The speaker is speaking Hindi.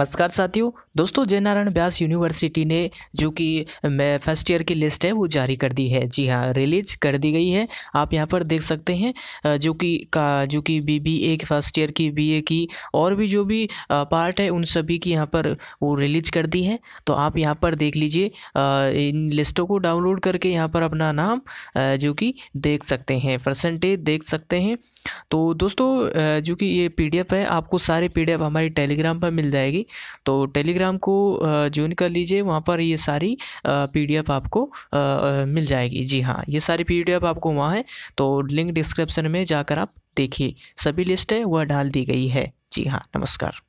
नमस्कार साथियों दोस्तों जयनारायण व्यास यूनिवर्सिटी ने जो कि मैं फर्स्ट ईयर की लिस्ट है वो जारी कर दी है जी हाँ रिलीज कर दी गई है आप यहाँ पर देख सकते हैं जो कि का जो कि B B A first year की बी ए की और भी जो भी पार्ट है उन सभी की यहाँ पर वो रिलीज कर दी है तो आप यहाँ पर देख लीजिए इन लिस्टों को डाउनलोड करके यहाँ पर अपना नाम जो कि देख सकते हैं परसेंटेज देख सकते हैं तो दोस्तों जो कि ये पी है आपको सारे पी हमारी टेलीग्राम पर मिल जाएगी तो टेलीग्राम को ज्वाइन कर लीजिए वहाँ पर ये सारी पी आपको मिल जाएगी जी हाँ ये सारी पी आपको वहाँ है तो लिंक डिस्क्रिप्शन में जाकर आप देखिए सभी लिस्ट है वह डाल दी गई है जी हाँ नमस्कार